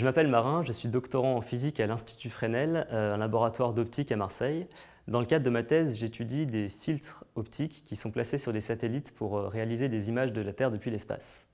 Je m'appelle Marin, je suis doctorant en physique à l'Institut Fresnel, euh, un laboratoire d'optique à Marseille. Dans le cadre de ma thèse, j'étudie des filtres optiques qui sont placés sur des satellites pour euh, réaliser des images de la Terre depuis l'espace.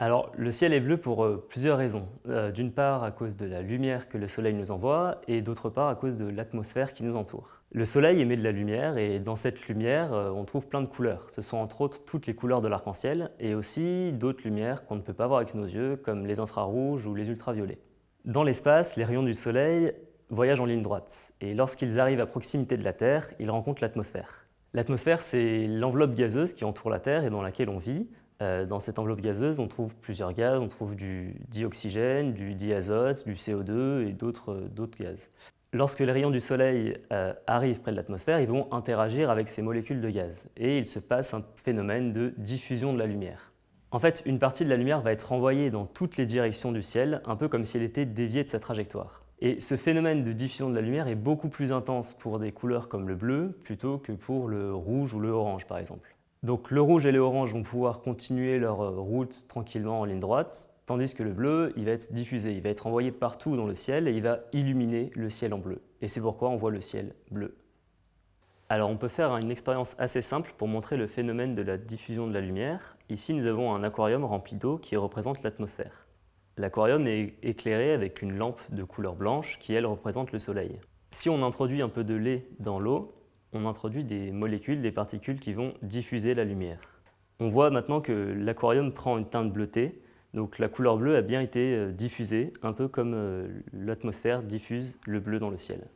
Alors, le ciel est bleu pour euh, plusieurs raisons. D'une part, à cause de la lumière que le Soleil nous envoie, et d'autre part, à cause de l'atmosphère qui nous entoure. Le soleil émet de la lumière et dans cette lumière, euh, on trouve plein de couleurs. Ce sont entre autres toutes les couleurs de l'arc-en-ciel et aussi d'autres lumières qu'on ne peut pas voir avec nos yeux comme les infrarouges ou les ultraviolets. Dans l'espace, les rayons du soleil voyagent en ligne droite et lorsqu'ils arrivent à proximité de la Terre, ils rencontrent l'atmosphère. L'atmosphère, c'est l'enveloppe gazeuse qui entoure la Terre et dans laquelle on vit. Euh, dans cette enveloppe gazeuse, on trouve plusieurs gaz, on trouve du dioxygène, du diazote, du CO2 et d'autres euh, gaz. Lorsque les rayons du Soleil euh, arrivent près de l'atmosphère, ils vont interagir avec ces molécules de gaz et il se passe un phénomène de diffusion de la lumière. En fait, une partie de la lumière va être envoyée dans toutes les directions du ciel, un peu comme si elle était déviée de sa trajectoire. Et ce phénomène de diffusion de la lumière est beaucoup plus intense pour des couleurs comme le bleu plutôt que pour le rouge ou le orange par exemple. Donc le rouge et le orange vont pouvoir continuer leur euh, route tranquillement en ligne droite, Tandis que le bleu, il va être diffusé, il va être envoyé partout dans le ciel et il va illuminer le ciel en bleu. Et c'est pourquoi on voit le ciel bleu. Alors on peut faire une expérience assez simple pour montrer le phénomène de la diffusion de la lumière. Ici nous avons un aquarium rempli d'eau qui représente l'atmosphère. L'aquarium est éclairé avec une lampe de couleur blanche qui elle représente le soleil. Si on introduit un peu de lait dans l'eau, on introduit des molécules, des particules qui vont diffuser la lumière. On voit maintenant que l'aquarium prend une teinte bleutée, donc la couleur bleue a bien été euh, diffusée, un peu comme euh, l'atmosphère diffuse le bleu dans le ciel.